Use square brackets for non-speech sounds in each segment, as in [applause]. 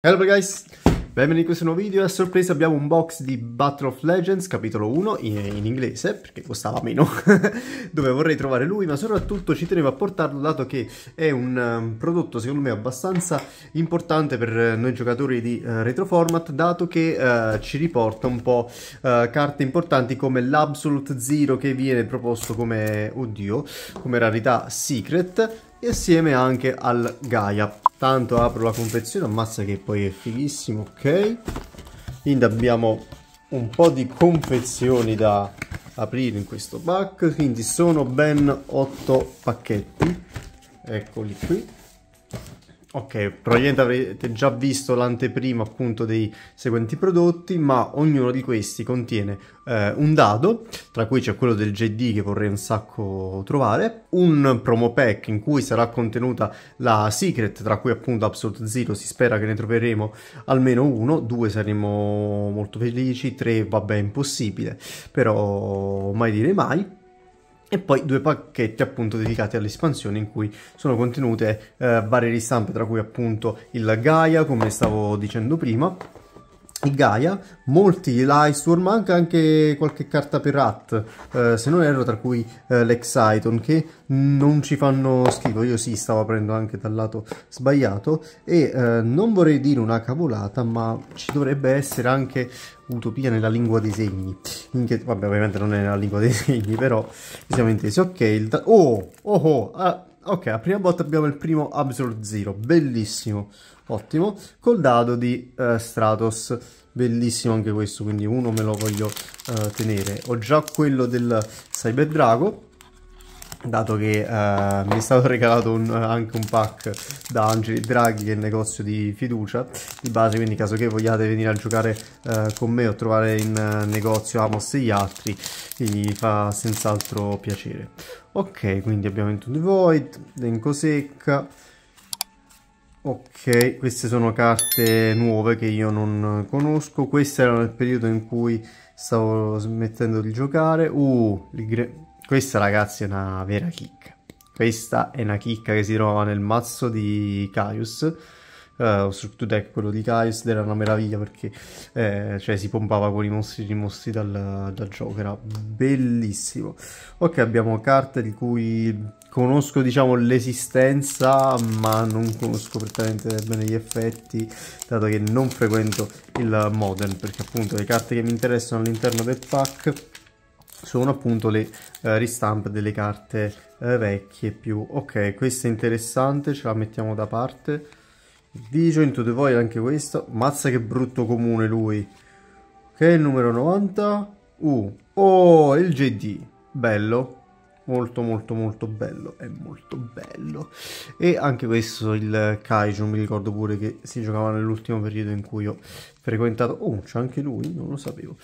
Hello guys, benvenuti in questo nuovo video, a sorpresa abbiamo un box di Battle of Legends capitolo 1 in, in inglese perché costava meno [laughs] dove vorrei trovare lui ma soprattutto ci tenevo a portarlo dato che è un uh, prodotto secondo me abbastanza importante per eh, noi giocatori di uh, eh, format, dato che eh, ci riporta un po' carte importanti come l'Absolute Zero che viene proposto come, oddio, come rarità Secret e assieme anche al Gaia. Tanto apro la confezione, ammazza che poi è fighissimo, ok? Quindi abbiamo un po' di confezioni da aprire in questo pack, quindi sono ben 8 pacchetti, eccoli qui. Ok, probabilmente avrete già visto l'anteprima appunto dei seguenti prodotti, ma ognuno di questi contiene eh, un dado, tra cui c'è quello del JD che vorrei un sacco trovare, un promo pack in cui sarà contenuta la secret, tra cui appunto Absolute Zero, si spera che ne troveremo almeno uno, due saremo molto felici, tre vabbè impossibile, però mai dire mai e poi due pacchetti appunto dedicati all'espansione in cui sono contenute eh, varie ristampe tra cui appunto il Gaia come stavo dicendo prima e Gaia, molti Lightstorm, manca anche qualche carta per Rat, eh, se non erro tra cui eh, l'Exciton, che non ci fanno schifo, io sì stavo aprendo anche dal lato sbagliato, e eh, non vorrei dire una cavolata, ma ci dovrebbe essere anche Utopia nella lingua dei segni, che, vabbè ovviamente non è nella lingua dei segni, però siamo intesi, ok, il... oh, oh, oh, ah, Ok, la prima volta abbiamo il primo Absurd Zero, bellissimo, ottimo, col dado di eh, Stratos, bellissimo anche questo, quindi uno me lo voglio eh, tenere. Ho già quello del Cyber Drago, dato che eh, mi è stato [laughs] regalato un, anche un pack da Angeli Draghi che è il negozio di fiducia di base quindi caso che vogliate venire a giocare eh, con me o trovare in eh, negozio Amos e gli altri vi fa senz'altro piacere ok quindi abbiamo Into the Void Denko Secca ok queste sono carte nuove che io non conosco Questo era nel periodo in cui stavo smettendo di giocare uh il questa ragazzi è una vera chicca. Questa è una chicca che si trova nel mazzo di Caius. Uh, soprattutto deck ecco, quello di Caius era una meraviglia perché eh, cioè, si pompava con i mostri rimossi dal, dal gioco, era bellissimo. Ok, abbiamo carte di cui conosco diciamo l'esistenza ma non conosco prettamente bene gli effetti dato che non frequento il modern perché appunto le carte che mi interessano all'interno del pack sono appunto le eh, ristampe delle carte eh, vecchie più ok questa è interessante ce la mettiamo da parte il Vision into the void anche questo mazza che brutto comune lui è il numero 90 uh oh il JD bello molto molto molto bello è molto bello e anche questo il Kaiju mi ricordo pure che si giocava nell'ultimo periodo in cui ho frequentato oh c'è anche lui non lo sapevo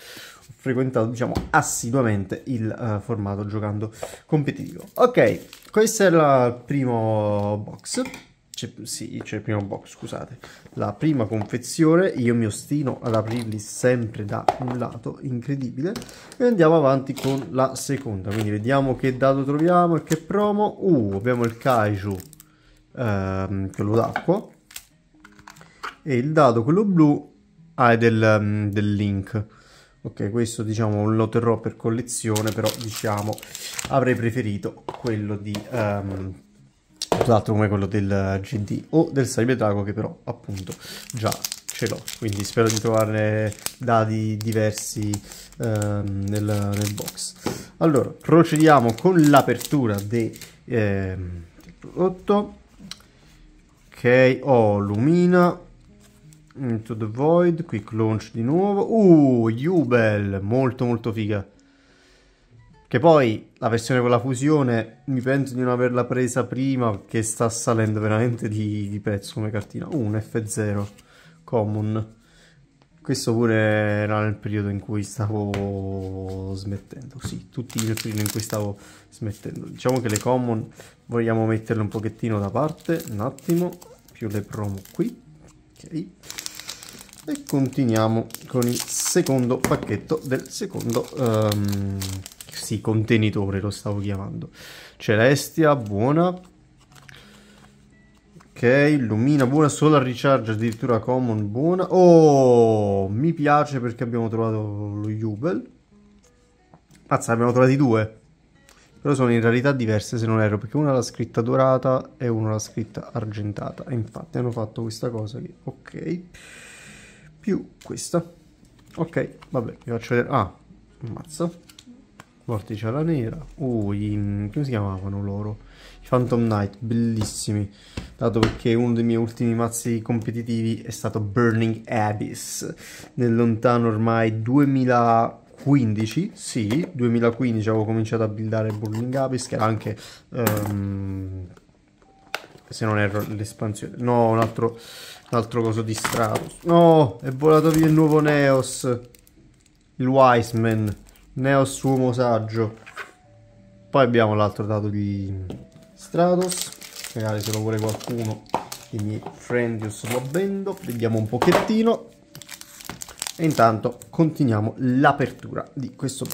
frequentato diciamo assiduamente il uh, formato giocando competitivo. Ok, questo è il primo box. C'è, sì, c'è il primo box, scusate. La prima confezione, io mi ostino ad aprirli sempre da un lato, incredibile. E andiamo avanti con la seconda, quindi vediamo che dato troviamo e che promo. Uh, abbiamo il Kaiju, ehm, quello d'acqua. E il dado, quello blu, ah, è del, um, del Link ok questo diciamo lo terrò per collezione però diciamo avrei preferito quello di um, ehm, altro esatto, come quello del GD o del Cyberdrago che però appunto già ce l'ho quindi spero di trovarne dadi diversi ehm, nel, nel, box allora procediamo con l'apertura ehm, del ehm, prodotto ok ho oh, lumina Into the Void, quick launch di nuovo. Uh, Jubel, molto molto figa. Che poi la versione con la fusione mi penso di non averla presa prima perché sta salendo veramente di, di pezzo come cartina. Uh, un F0 Common. Questo pure era nel periodo in cui stavo smettendo. Sì, tutti nel periodo in cui stavo smettendo. Diciamo che le Common vogliamo metterle un pochettino da parte. Un attimo, più le promo qui. Ok e continuiamo con il secondo pacchetto del secondo um, sì, contenitore lo stavo chiamando celestia buona ok lumina buona solar recharge addirittura common buona oh mi piace perché abbiamo trovato lo jubel mazza abbiamo trovati due però sono in realtà diverse se non erro perché una l'ha scritta dorata e una l'ha scritta argentata e infatti hanno fatto questa cosa che ok più questa. Ok, vabbè, vi faccio vedere. Ah, ammazza. Vortice alla nera. Uh, gli, come si chiamavano loro? I Phantom Knight, bellissimi. Dato perché uno dei miei ultimi mazzi competitivi è stato Burning Abyss. Nel lontano ormai 2015, sì, 2015 avevo cominciato a buildare Burning Abyss, che era anche... Um, se non erro l'espansione. No, un altro, un altro coso di Stratos. No, è volato via il nuovo Neos. Il Wiseman. Neos uomo saggio. Poi abbiamo l'altro dato di Stratos. Magari se lo vuole qualcuno i miei friend io sto vendo. Vediamo un pochettino. E intanto continuiamo l'apertura di questo.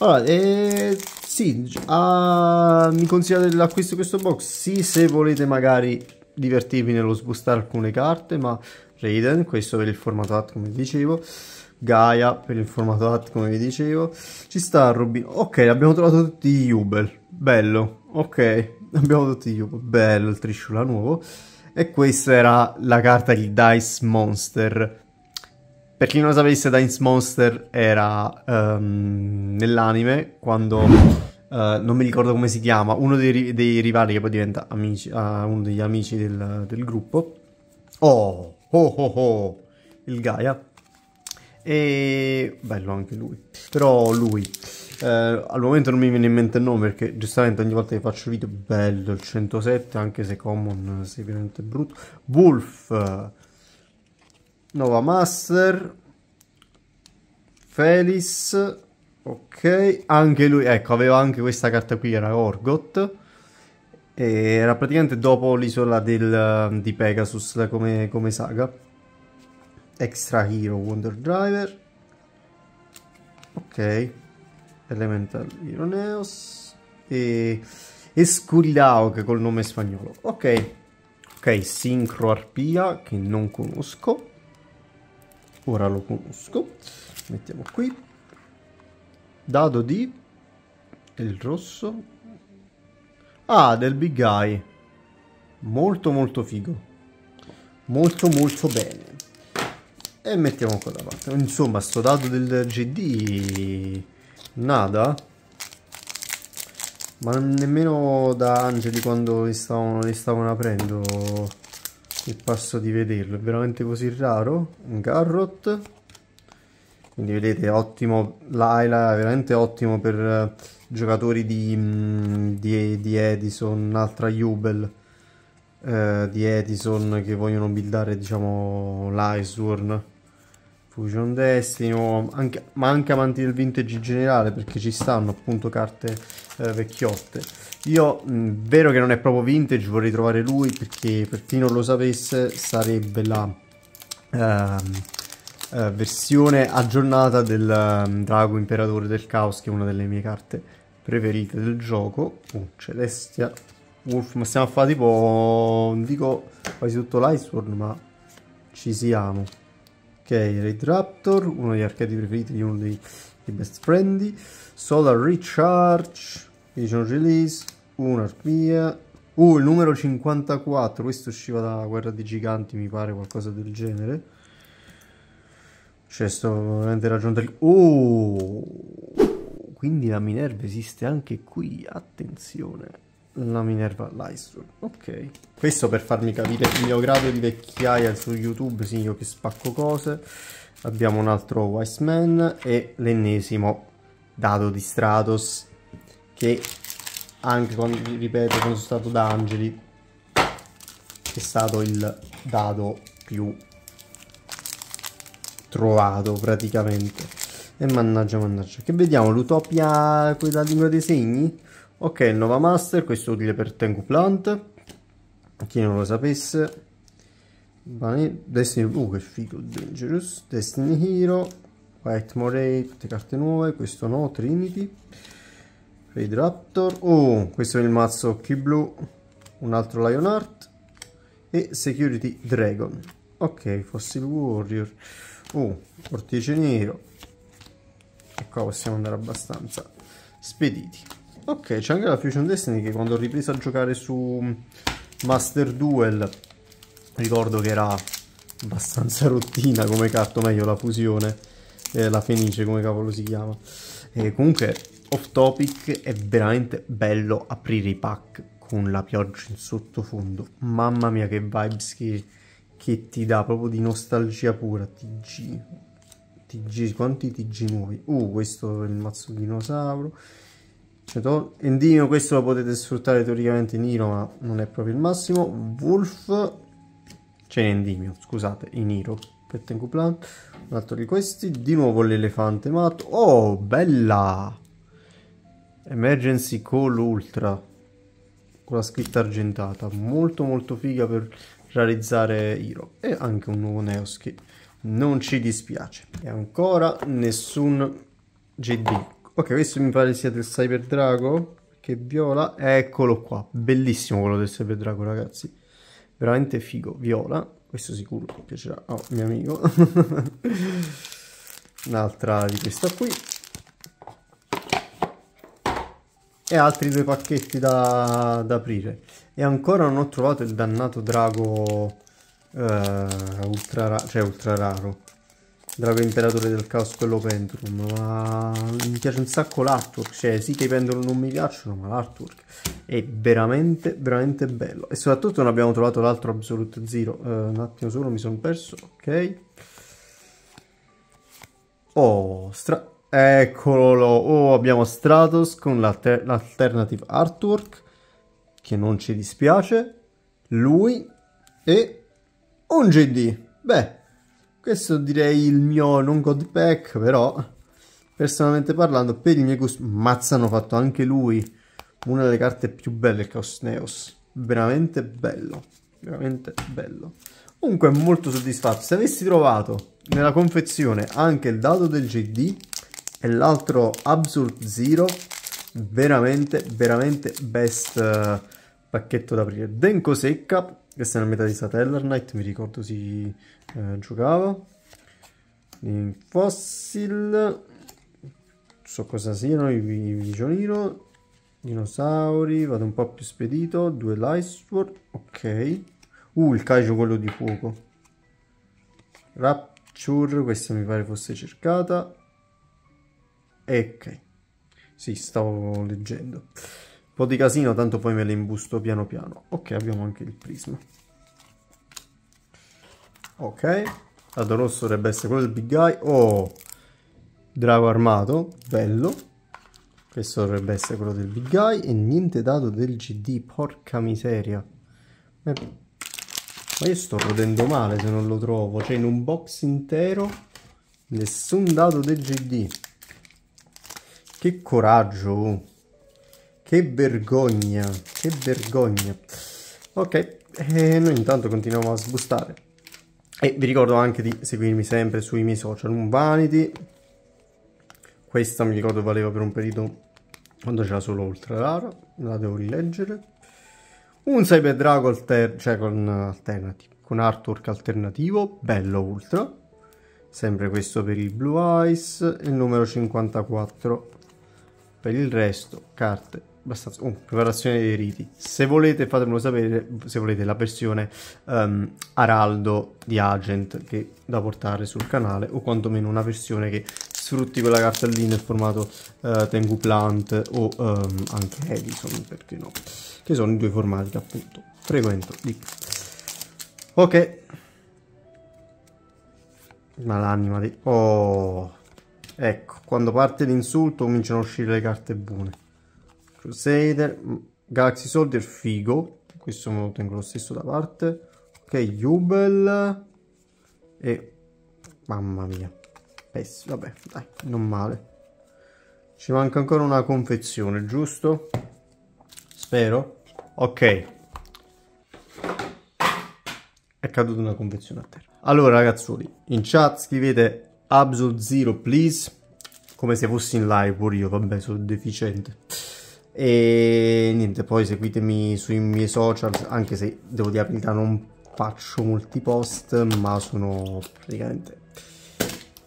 Allora, eh, sì, uh, mi consigliate l'acquisto di questo box? Sì, se volete magari divertirvi nello sbustare alcune carte, ma Raiden, questo per il formato art come vi dicevo, Gaia per il formato art come vi dicevo, ci sta Rubin, ok abbiamo trovato tutti gli Jubel, bello, ok, [laughs] abbiamo tutti gli Jubel, bello il Trishula nuovo, e questa era la carta di Dice Monster. Per chi non lo sapesse, Dice Monster era um, nell'anime quando Uh, non mi ricordo come si chiama, uno dei, dei rivali che poi diventa amici, uh, uno degli amici del, del, gruppo. Oh, oh, oh, oh, il Gaia. E bello anche lui. Però lui, uh, al momento non mi viene in mente il nome perché giustamente ogni volta che faccio video, bello il 107, anche se common sei veramente brutto. Wolf, Nova Master, Felis. Ok, anche lui, ecco, aveva anche questa carta qui, era Orgot. Era praticamente dopo l'isola um, di Pegasus come, come saga. Extra Hero Wonder Driver. Ok, Elemental Hero Neos. E Escuridao che col nome spagnolo. Ok, ok, Sincro Arpia che non conosco. Ora lo conosco. Mettiamo qui. Dado di... il rosso... Ah, del big guy. Molto molto figo. Molto molto bene. E mettiamo qua da parte. Insomma, sto dado del GD... Nada. Ma nemmeno da Angeli quando li stavano, li stavano aprendo il passo di vederlo. È veramente così raro. Un Garrot quindi vedete ottimo l'Aila è veramente ottimo per eh, giocatori di, mm, di, di Edison un'altra Jubel eh, di Edison che vogliono buildare diciamo l'Iceworn Fusion Destiny, anche, ma anche amanti del vintage in generale perché ci stanno appunto carte eh, vecchiotte io mh, mm, vero che non è proprio vintage vorrei trovare lui perché per chi non lo sapesse sarebbe la ehm, eh, versione aggiornata del um, Drago Imperatore del Caos, che è una delle mie carte preferite del gioco. Oh, Celestia. Wolf, ma stiamo a fare tipo, non dico quasi tutto l'Iceborne, ma ci siamo. Ok, Red Raptor, uno degli archetti preferiti di uno dei, dei best friend. Solar Recharge, Vision Release, un'arpia. Uh, il numero 54, questo usciva da Guerra dei Giganti, mi pare, qualcosa del genere. Cioè, sto veramente raggiunto lì. Oh! Quindi la Minerva esiste anche qui, attenzione. La Minerva Lystrun, ok. Questo per farmi capire il mio grado di vecchiaia su YouTube, sì, io che spacco cose. Abbiamo un altro Wise Man e l'ennesimo dado di Stratos, che anche quando, ripeto, quando sono stato da Angeli, è stato il dado più trovato praticamente. E mannaggia, mannaggia. Che vediamo? L'utopia con la lingua dei segni? Ok, il Nova Master, questo è utile per Tengu Plant. Chi non lo sapesse. Destiny, uh che figo, Dangerous, Destiny Hero, White Moray, tutte carte nuove, questo no, Trinity, Raid Raptor, oh, questo è il mazzo occhi blu, un altro Lionheart e Security Dragon. Ok, Fossil Warrior uh, nero e qua possiamo andare abbastanza spediti ok c'è anche la Fusion Destiny che quando ho ripreso a giocare su Master Duel ricordo che era abbastanza rottina come carto meglio la fusione eh, la fenice come cavolo si chiama e comunque off topic è veramente bello aprire i pack con la pioggia in sottofondo mamma mia che vibes che che ti dà proprio di nostalgia pura TG TG quanti TG nuovi uh questo è il mazzo dinosauro cioè, Endino questo lo potete sfruttare teoricamente in Iro ma non è proprio il massimo Wolf c'è Endimio scusate in Iro Pettengu un altro di questi di nuovo l'elefante matto oh bella Emergency Call Ultra con la scritta argentata molto molto figa per realizzare Hiro e anche un nuovo Neos che non ci dispiace e ancora nessun GD ok questo mi pare sia del Cyber Drago che viola eccolo qua bellissimo quello del Cyber Drago ragazzi veramente figo viola questo sicuro piacerà a oh, mio amico [laughs] un'altra di questa qui e altri due pacchetti da, da aprire e ancora non ho trovato il dannato drago eh, ultra, cioè ultra raro Drago Imperatore del Caos quello Pendulum, ma mi piace un sacco l'artwork, cioè sì che i pendulum non mi piacciono, ma l'artwork è veramente, veramente bello. E soprattutto non abbiamo trovato l'altro Absolute Zero, uh, un attimo solo mi sono perso, ok. Oh, stra... Eccolo, oh, abbiamo Stratos con l'alternative artwork, che non ci dispiace, lui e un GD. Beh, questo direi il mio non god pack, però personalmente parlando, per i miei gusti, mazza hanno fatto anche lui una delle carte più belle, il Chaos Neos. Veramente bello, veramente bello. Comunque molto soddisfatto. Se avessi trovato nella confezione anche il dado del GD, e l'altro Absurd Zero veramente veramente best uh, pacchetto da aprire Denko secca questa è una metà di Satellar Knight mi ricordo si uh, giocava in Fossil non so cosa siano i visionino dinosauri vado un po' più spedito due Lightsword ok uh il Kaiju quello di fuoco Rapture questa mi pare fosse cercata ok. Sì, stavo leggendo. Un po' di casino, tanto poi me le imbusto piano piano. Ok, abbiamo anche il prisma. Ok. Lato rosso dovrebbe essere quello del big guy. Oh! Drago armato. Bello. Questo dovrebbe essere quello del big guy. E niente dato del GD. Porca miseria. Eh, ma io sto rodendo male se non lo trovo. Cioè in un box intero... Nessun dato del GD. Che coraggio! Uh. Che vergogna! Che vergogna! Ok, e noi intanto continuiamo a sbustare. E vi ricordo anche di seguirmi sempre sui miei social, un vanity. Questa mi ricordo valeva per un periodo quando c'era solo ultra rara, la devo rileggere. Un Cyber Drago alter cioè con alternative, con artwork alternativo, bello ultra. Sempre questo per il Blue Eyes, il numero 54 per il resto, carte abbastanza... Oh, preparazione dei riti. Se volete fatemelo sapere, se volete la versione um, Araldo di Agent che da portare sul canale o quantomeno una versione che sfrutti quella carta lì nel formato uh, Tengu Plant o um, anche Edison, perché no? Che sono i due formati che appunto frequento lì. Ok. Ma l'anima di... Oh, Ecco, quando parte l'insulto cominciano a uscire le carte buone. Crusader, mm, Galaxy Soldier, figo. Questo me lo tengo lo stesso da parte. Ok, Jubel. E... Mamma mia. Pessi. vabbè, dai, non male. Ci manca ancora una confezione, giusto? Spero. Ok. È caduta una confezione a terra. Allora, ragazzuoli, in chat scrivete Absolute Zero Please, come se fossi in live pure io, vabbè sono deficiente. E niente, poi seguitemi sui miei social, anche se devo dire la verità non faccio molti post, ma sono praticamente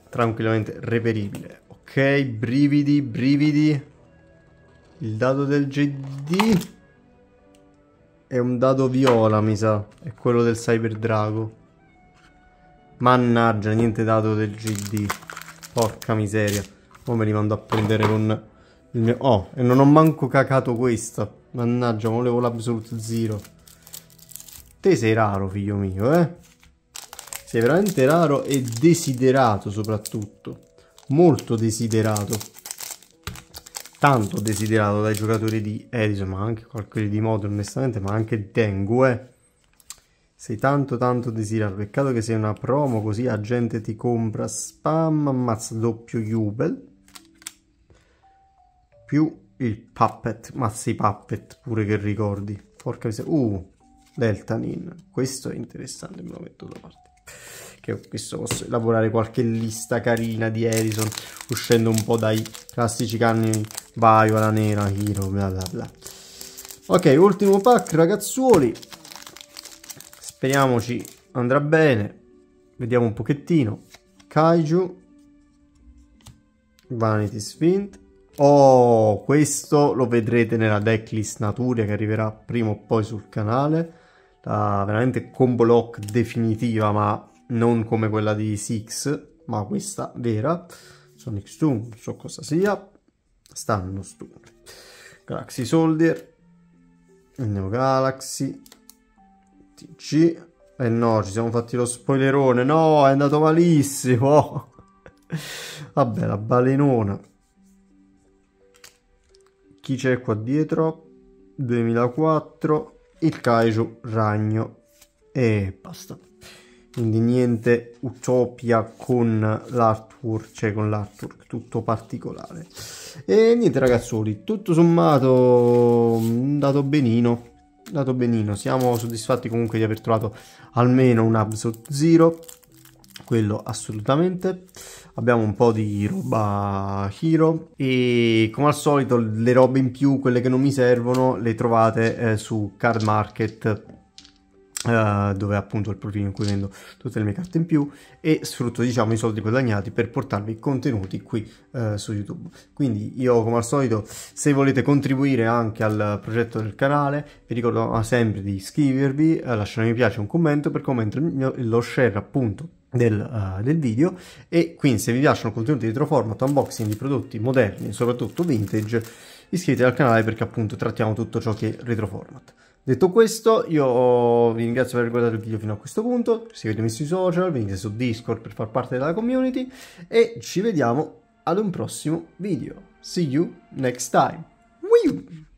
tranquillamente reperibile. Ok, brividi, brividi. Il dado del GD è un dado viola, mi sa. È quello del Cyber Drago. Mannaggia, niente dato del GD. Porca miseria. Ora me li mando a prendere con il mio... Oh, e non ho manco cacato questa. Mannaggia, volevo l'Absolute Zero. Te sei raro, figlio mio, eh? Sei veramente raro e desiderato soprattutto. Molto desiderato. Tanto desiderato dai giocatori di Edison, ma anche qualcuno di Motor, onestamente, ma anche di Tengu, eh? Sei tanto tanto desiderato, peccato che sei una promo così la gente ti compra spam, ammazza doppio Jubel. Più il puppet, mazza i puppet pure che ricordi. Porca miseria. Uh, Deltanin, questo è interessante, me lo metto da parte. Che questo posso elaborare qualche lista carina di Edison, uscendo un po' dai classici canni Vai, la nera, Hiro, bla bla bla. Ok, ultimo pack ragazzuoli Speriamoci andrà bene. Vediamo un pochettino. Kaiju. Vanity Sfint. Oh, questo lo vedrete nella decklist Naturia che arriverà prima o poi sul canale. La veramente combo lock definitiva, ma non come quella di Six, ma questa vera. Sonic Stun, non so cosa sia. Stanno Stun. Galaxy Soldier. Neo Galaxy. T, G. Eh no, ci siamo fatti lo spoilerone. No, è andato malissimo. [laughs] Vabbè, la balenona. Chi c'è qua dietro? 2004. Il Kaiju Ragno. E basta. Quindi niente utopia con l'artwork, cioè con l'artwork tutto particolare. E niente ragazzoli, tutto sommato è mm, andato benino dato benino. Siamo soddisfatti comunque di aver trovato almeno un Absolute Zero. Quello assolutamente. Abbiamo un po' di roba Hero e come al solito le robe in più, quelle che non mi servono, le trovate eh, su Card Market eh, dove appunto ho il profilo in cui vendo tutte le mie carte in più e sfrutto diciamo i soldi guadagnati per portarvi contenuti qui uh, su YouTube. Quindi io come al solito se volete contribuire anche al progetto del canale vi ricordo ah, sempre di iscrivervi, uh, lasciare un mi piace, un commento per commentare lo share appunto del, uh, del, video e quindi se vi piacciono contenuti di retroformat, unboxing di prodotti moderni soprattutto vintage iscrivetevi al canale perché appunto trattiamo tutto ciò che è retroformat. Detto questo, io vi ringrazio per aver guardato il video fino a questo punto, seguitemi sui social, venite su Discord per far parte della community e ci vediamo ad un prossimo video. See you next time. Wee!